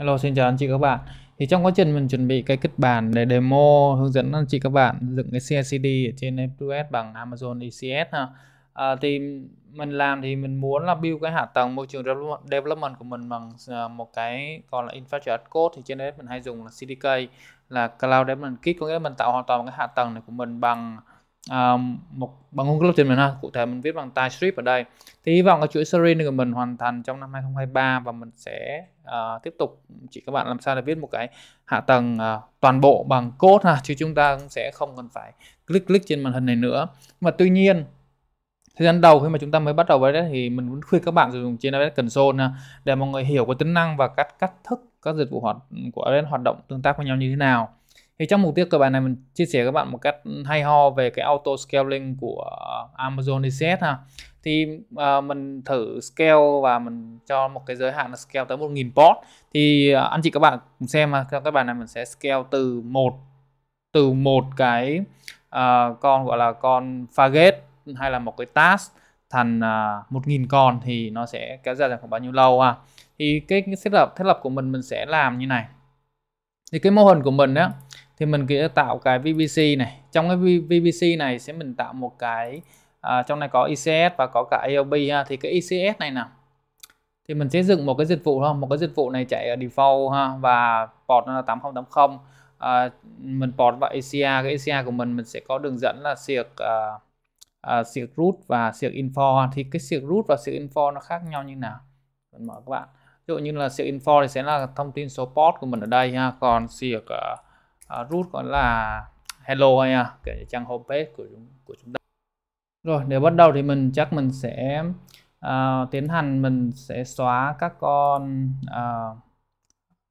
Hello xin chào anh chị các bạn thì trong quá trình mình chuẩn bị cái kịch bản để demo hướng dẫn anh chị các bạn dựng cái CICD trên AWS bằng Amazon ECS ha à, thì mình làm thì mình muốn là build cái hạ tầng môi trường development của mình bằng à, một cái còn là infrastructure code thì trên đấy mình hay dùng là CDK là Cloud Development Kit có nghĩa là mình tạo hoàn toàn cái hạ tầng này của mình bằng một bằng ngôn ngữ lập trình mình ha cụ thể mình viết bằng TypeScript ở đây thì hy vọng là chuỗi series này của mình hoàn thành trong năm 2023 và mình sẽ uh, tiếp tục chỉ các bạn làm sao để viết một cái hạ tầng uh, toàn bộ bằng code ha chứ chúng ta cũng sẽ không cần phải click click trên màn hình này nữa mà tuy nhiên thời gian đầu khi mà chúng ta mới bắt đầu với đấy thì mình muốn khuyên các bạn sử dụng trên AWS Console nha, để mọi người hiểu về tính năng và các cách thức các dịch vụ hoạt của AWS hoạt động tương tác với nhau như thế nào thì trong mục tiêu cơ bản này mình chia sẻ các bạn một cách hay ho về cái auto scaling của Amazon ECS ha thì uh, mình thử scale và mình cho một cái giới hạn là scale tới 1000 pod, thì uh, anh chị các bạn cùng xem mà trong các bạn này mình sẽ scale từ một từ một cái uh, con gọi là con target hay là một cái task thành uh, 1000 con thì nó sẽ kéo dài khoảng bao nhiêu lâu ha thì cái, cái lập thiết lập của mình mình sẽ làm như này thì cái mô hình của mình á thì mình sẽ tạo cái VPC này trong cái VPC này sẽ mình tạo một cái à, trong này có ICS e và có cả ALB ha. thì cái ICS e này nè thì mình sẽ dựng một cái dịch vụ không một cái dịch vụ này chạy ở default ha và port là 8080 à, mình port vào ACA e cái ACA của mình mình sẽ có đường dẫn là siệc uh, à, uh, à, siệc root và siệc info thì cái siệc root và siệc info nó khác nhau như nào mình mở các bạn ví dụ như là siệc info thì sẽ là thông tin số port của mình ở đây ha còn siệc uh, à, uh, root gọi là hello hay à cái trang homepage của chúng của chúng ta rồi để bắt đầu thì mình chắc mình sẽ uh, tiến hành mình sẽ xóa các con uh,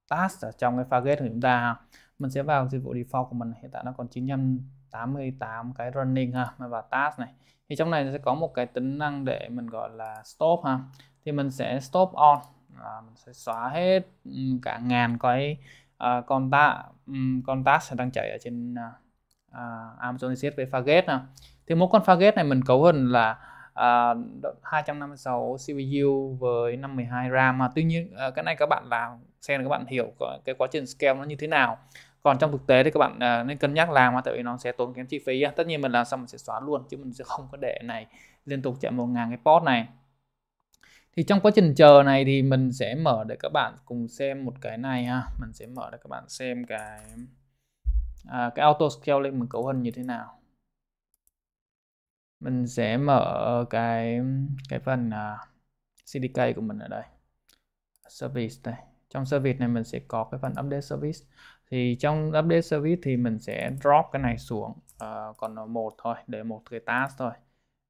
task ở trong cái target của chúng ta ha. mình sẽ vào dịch vụ default của mình hiện tại nó còn 988 cái running ha mình vào task này thì trong này sẽ có một cái tính năng để mình gọi là stop ha thì mình sẽ stop on à, mình sẽ xóa hết ừ, cả ngàn cái à, còn ta um, còn task đang chạy ở trên à, à Amazon Assist với Fargate nào thì mỗi con Fargate này mình cấu hình là à, 256 CPU với 512 RAM mà tuy nhiên à, cái này các bạn làm xem là các bạn hiểu cái quá trình scale nó như thế nào còn trong thực tế thì các bạn à, nên cân nhắc làm mà tại vì nó sẽ tốn kém chi phí tất nhiên mình làm xong mình sẽ xóa luôn chứ mình sẽ không có để này liên tục chạy 1.000 cái port này thì trong quá trình chờ này thì mình sẽ mở để các bạn cùng xem một cái này ha mình sẽ mở để các bạn xem cái à, cái auto scale lên một cấu hình như thế nào mình sẽ mở cái cái phần uh, à, CDK của mình ở đây service đây trong service này mình sẽ có cái phần update service thì trong update service thì mình sẽ drop cái này xuống uh, còn một thôi để một cái task thôi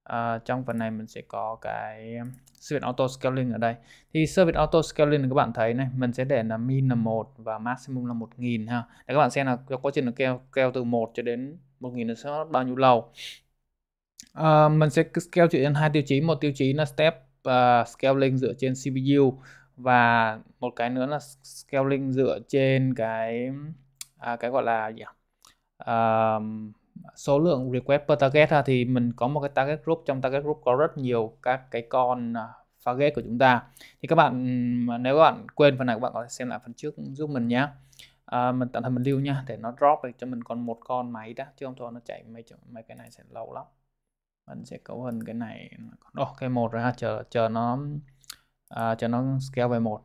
à, trong phần này mình sẽ có cái service auto scaling ở đây thì service auto scaling các bạn thấy này mình sẽ để là min là một và maximum là 1000 ha để các bạn xem là quá trình nó keo keo từ 1 cho đến 1000 nó sẽ bao nhiêu lâu à, mình sẽ scale chuyện trên hai tiêu chí một tiêu chí là step uh, scaling dựa trên CPU và một cái nữa là scaling dựa trên cái à, cái gọi là gì uh, số lượng request per target ha, thì mình có một cái target group trong target group có rất nhiều các cái con target à, của chúng ta thì các bạn à, nếu các bạn quên phần này các bạn có thể xem lại phần trước giúp mình nhé à, mình tạm thời mình lưu nha để nó drop để cho mình còn một con máy đã chứ không thôi nó chạy mấy mấy cái này sẽ lâu lắm mình sẽ cấu hình cái này oh, cái một rồi ha chờ chờ nó à, chờ nó scale về một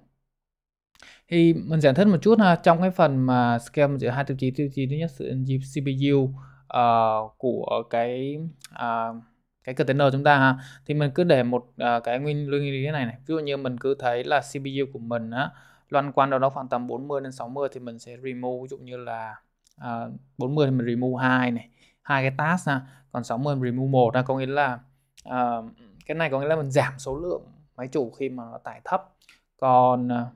thì mình giải thích một chút ha trong cái phần mà scale giữa hai tiêu chí tiêu chí thứ nhất sự CPU uh, của cái uh, cái container chúng ta ha thì mình cứ để một uh, cái nguyên lưu như thế này này ví dụ như mình cứ thấy là CPU của mình á loan quan đâu đó khoảng tầm 40 đến 60 thì mình sẽ remove ví dụ như là uh, à, 40 thì mình remove hai này hai cái task ha còn 60 mình remove một ha có nghĩa là uh, cái này có nghĩa là mình giảm số lượng máy chủ khi mà nó tải thấp còn uh,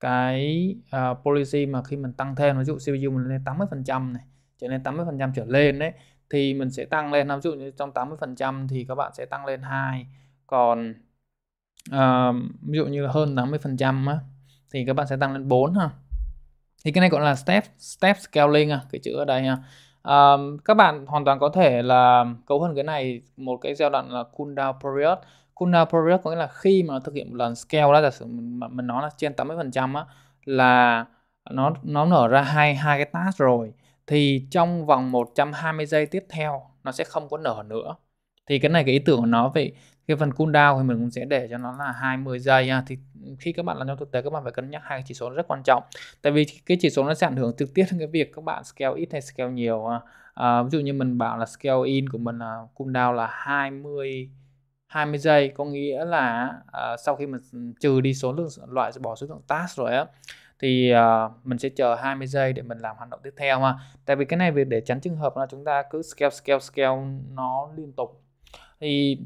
cái uh, policy mà khi mình tăng thêm ví dụ CPU mình lên 80 phần trăm này trở nên 80% trở lên đấy thì mình sẽ tăng lên ví dụ như trong 80% thì các bạn sẽ tăng lên 2 còn uh, ví dụ như là hơn 80% trăm thì các bạn sẽ tăng lên 4 ha thì cái này gọi là step step scaling à, cái chữ ở đây ha à, các bạn hoàn toàn có thể là cấu hơn cái này một cái giai đoạn là cool down period cool down period có nghĩa là khi mà thực hiện một lần scale đó giả sử mình, mình nói là trên 80 phần trăm là nó nó nở ra hai hai cái task rồi thì trong vòng 120 giây tiếp theo nó sẽ không có nở nữa thì cái này cái ý tưởng của nó vậy cái phần cooldown thì mình cũng sẽ để cho nó là 20 giây ha. thì khi các bạn làm trong thực tế các bạn phải cân nhắc hai chỉ số rất quan trọng tại vì cái chỉ số nó sẽ ảnh hưởng trực tiếp đến cái việc các bạn scale ít hay scale nhiều à, à ví dụ như mình bảo là scale in của mình là cooldown là 20 20 giây có nghĩa là uh, sau khi mình trừ đi số lượng loại bỏ số lượng task rồi á thì uh, mình sẽ chờ 20 giây để mình làm hành động tiếp theo ha tại vì cái này việc để tránh trường hợp là chúng ta cứ scale scale scale nó liên tục thì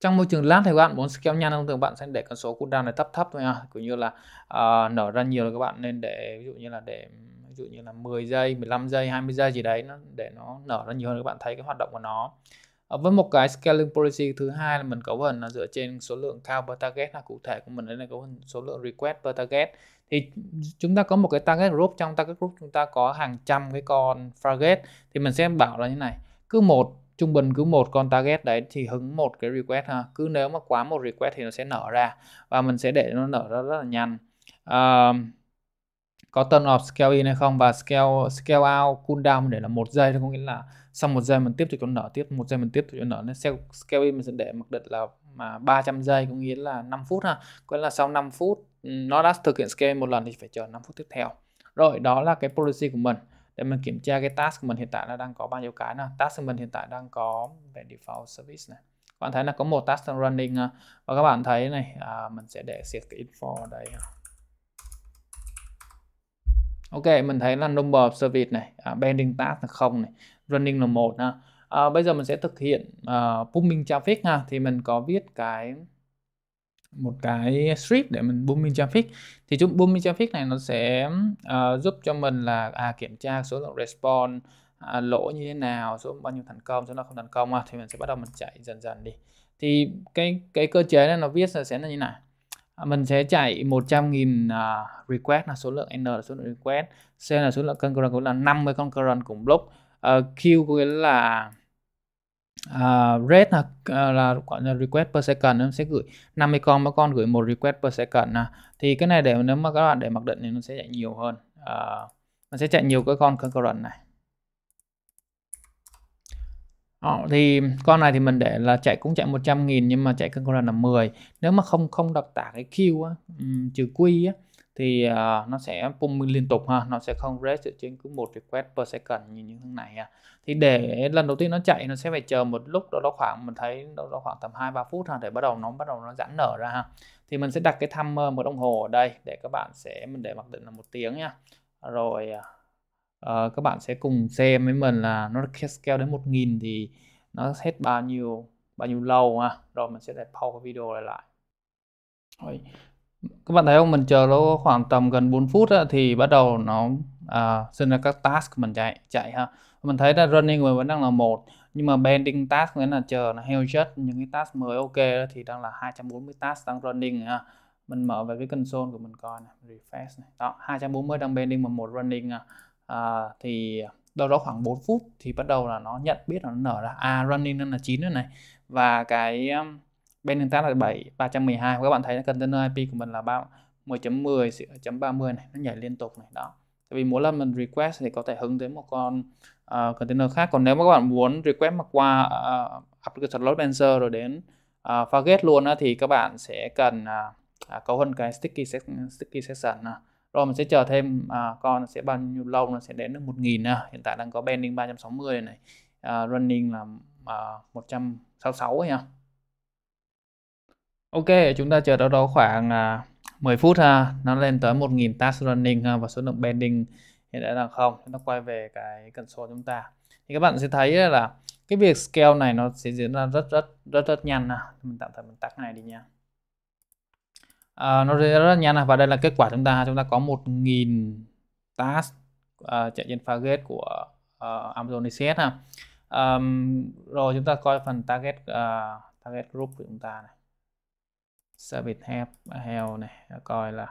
trong môi trường lát thì các bạn muốn scale nhanh thông thường bạn sẽ để con số cooldown này thấp thấp thôi nha cũng như là uh, nở ra nhiều là các bạn nên để ví dụ như là để ví dụ như là 10 giây 15 giây 20 giây gì đấy nó để nó nở ra nhiều hơn các bạn thấy cái hoạt động của nó ờ, với một cái scaling policy thứ hai là mình cấu hình là dựa trên số lượng count per target là cụ thể của mình đấy là cấu hình số lượng request per target thì chúng ta có một cái target group trong target group chúng ta có hàng trăm cái con target thì mình sẽ bảo là như này cứ một trung bình cứ một con target đấy thì hứng một cái request ha cứ nếu mà quá một request thì nó sẽ nở ra và mình sẽ để nó nở ra rất là nhanh uh, có turn off scale in hay không và scale scale out cooldown để là một giây có nghĩa là sau một giây mình tiếp tục cho nở tiếp một giây mình tiếp tục cho nở nên scale, scale in mình sẽ để mặc định là mà 300 giây có nghĩa là 5 phút ha có nghĩa là sau 5 phút nó đã thực hiện scale một lần thì phải chờ 5 phút tiếp theo rồi đó là cái policy của mình để mình kiểm tra cái task của mình hiện tại là đang có bao nhiêu cái nè task của mình hiện tại đang có về default service này các bạn thấy là có một task đang running à. và các bạn thấy này à, mình sẽ để xịt cái info ở đây à. ok mình thấy là number of service này à, bending task là không này running là một ha à. à, bây giờ mình sẽ thực hiện uh, pumping traffic ha thì mình có viết cái một cái script để mình booming traffic thì chúng booming traffic này nó sẽ uh, giúp cho mình là à, kiểm tra số lượng response à, lỗ như thế nào số bao nhiêu thành công số nào không thành công à, thì mình sẽ bắt đầu mình chạy dần dần đi thì cái cái cơ chế này nó viết là sẽ là như này à, mình sẽ chạy 100.000 uh, à, request là số lượng n là số lượng request c là số lượng concurrent cũng là 50 concurrent cùng block uh, q có nghĩa là uh, rate là à, là gọi là request per second nó sẽ gửi 50 con mỗi con gửi một request per second à. thì cái này để nếu mà các bạn để mặc định thì nó sẽ chạy nhiều hơn uh, nó sẽ chạy nhiều cái con concurrent này Ờ, thì con này thì mình để là chạy cũng chạy 100 nghìn nhưng mà chạy concurrent là 10 nếu mà không không đặt tả cái Q á, um, trừ Q á, thì uh, nó sẽ pump liên tục ha nó sẽ không rest dựa trên cứ một request per second như những thằng này ha. thì để lần đầu tiên nó chạy nó sẽ phải chờ một lúc đó đó khoảng mình thấy đó, đó khoảng tầm hai ba phút ha để bắt đầu nó bắt đầu nó giãn nở ra ha thì mình sẽ đặt cái timer một đồng hồ ở đây để các bạn sẽ mình để mặc định là một tiếng nha rồi uh, các bạn sẽ cùng xem với mình là nó scale đến 1000 thì nó hết bao nhiêu bao nhiêu lâu ha rồi mình sẽ đặt pause video lại lại các bạn thấy không mình chờ nó khoảng tầm gần 4 phút á, thì bắt đầu nó à, sinh ra các task mình chạy chạy ha mình thấy là running mình vẫn đang là một nhưng mà bending task nghĩa là chờ là heo chất những cái task mới ok đó, thì đang là 240 task đang running ha mình mở về cái console của mình coi này, refresh này đó 240 đang bending mà một running à, thì đâu đó khoảng 4 phút thì bắt đầu là nó nhận biết là nó nở ra à running đang là chín rồi này và cái um, bên tương tác là 7 312 các bạn thấy là container IP của mình là 10.10 chấm 30 này nó nhảy liên tục này đó tại vì mỗi lần mình request thì có thể hướng đến một con uh, container khác còn nếu mà các bạn muốn request mà qua uh, application load balancer rồi đến uh, Fargate luôn á, thì các bạn sẽ cần uh, à, cấu hình cái sticky section, sticky section uh. rồi mình sẽ chờ thêm uh, con sẽ bao nhiêu lâu nó sẽ đến được 1000 uh. hiện tại đang có bending 360 này uh, running là uh, 166 nha Ok, chúng ta chờ đâu đó khoảng 10 à, phút ha, nó lên tới 1000 task running ha, và số lượng pending hiện tại là không. nó quay về cái cần số chúng ta. Thì các bạn sẽ thấy là cái việc scale này nó sẽ diễn ra rất rất rất rất nhanh ha. Mình tạm thời mình tắt này đi nha. À, nó rất, rất nhanh và đây là kết quả chúng ta chúng ta có 1000 task uh, chạy trên target của uh, Amazon ECS ha. Um, rồi chúng ta coi phần target uh, target group của chúng ta này service help health này coi là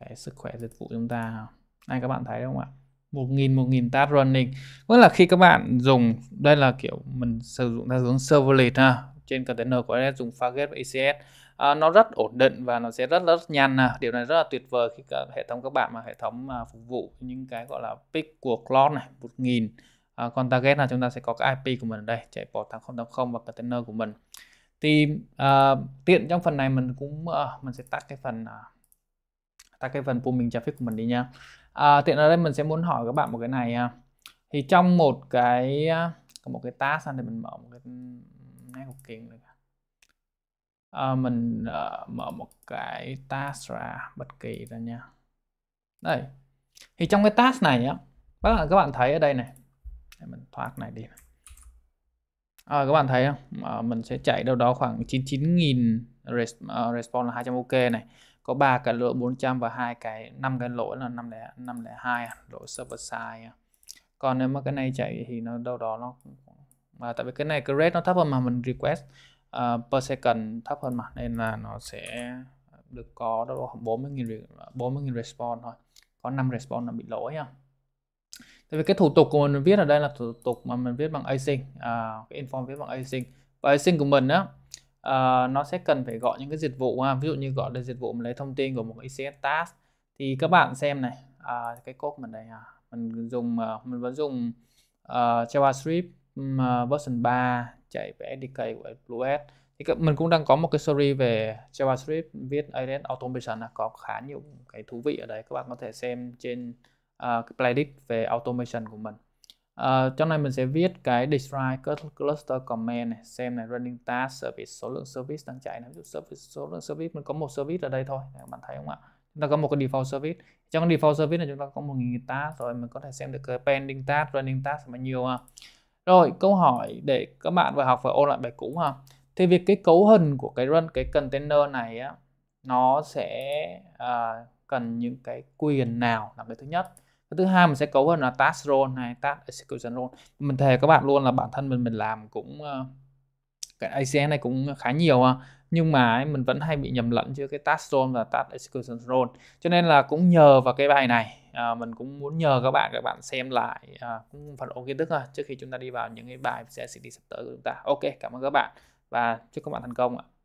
cái sức khỏe dịch vụ chúng ta này các bạn thấy đúng không ạ 1000 1000 task running vẫn là khi các bạn dùng đây là kiểu mình sử dụng theo hướng serverless ha trên container của AWS dùng Fargate và ECS à, nó rất ổn định và nó sẽ rất rất nhanh à. điều này rất là tuyệt vời khi các hệ thống các bạn mà hệ thống mà phục vụ những cái gọi là pick của cloud này 1000 à, con target là chúng ta sẽ có cái IP của mình ở đây chạy port 8080 và container của mình thì uh, tiện trong phần này mình cũng uh, mình sẽ tắt cái phần uh, à, tắt cái phần mình traffic của mình đi nha uh, tiện ở đây mình sẽ muốn hỏi các bạn một cái này uh. thì trong một cái uh, một cái task thì mình mở một cái ừ, này hộp kiện được uh, mình uh, mở một cái task ra bất kỳ ra nha đây thì trong cái task này á các bạn các bạn thấy ở đây này để mình thoát này đi này à, các bạn thấy không à, mình sẽ chạy đâu đó khoảng 99.000 res, uh, response là 200 ok này có ba cái lỗi 400 và hai cái năm cái lỗi là 502 à, lỗi server side à. còn nếu mà cái này chạy thì nó đâu đó nó mà tại vì cái này cái rate nó thấp hơn mà mình request uh, per second thấp hơn mà nên là nó sẽ được có đâu đó khoảng 40.000 40.000 response thôi có 5 response là bị lỗi không à tại vì cái thủ tục của mình viết ở đây là thủ tục mà mình viết bằng async à, cái inform viết bằng async và async của mình á à, nó sẽ cần phải gọi những cái dịch vụ ha. ví dụ như gọi là dịch vụ mình lấy thông tin của một ECS task thì các bạn xem này à, cái code mình này à, mình dùng à, mình vẫn dùng uh, JavaScript um, version 3 chạy về SDK của Blues thì mình cũng đang có một cái story về JavaScript viết AWS Automation có khá nhiều cái thú vị ở đây các bạn có thể xem trên uh, à, playlist về automation của mình uh, trong này mình sẽ viết cái describe cluster command này, xem này running task service số lượng service đang chạy này. ví dụ service số lượng service mình có một service ở đây thôi các bạn thấy không ạ chúng ta có một cái default service trong cái default service này chúng ta có một nghìn task rồi mình có thể xem được cái pending task running task bao nhiêu ha rồi câu hỏi để các bạn vừa học và ôn lại bài cũ ha thì việc cái cấu hình của cái run cái container này á nó sẽ uh, cần những cái quyền nào là cái thứ nhất cái thứ hai mình sẽ cấu hơn là task role này task execution role mình thề các bạn luôn là bản thân mình mình làm cũng ờ, cái ACN này cũng khá nhiều à. nhưng mà mình vẫn hay bị nhầm lẫn giữa cái task role và task execution role cho nên là cũng nhờ vào cái bài này à, mình cũng muốn nhờ các bạn các bạn xem lại à, cũng phần ổn kiến thức trước khi chúng ta đi vào những cái bài sẽ CD sắp tới của chúng ta ok cảm ơn các bạn và chúc các bạn thành công ạ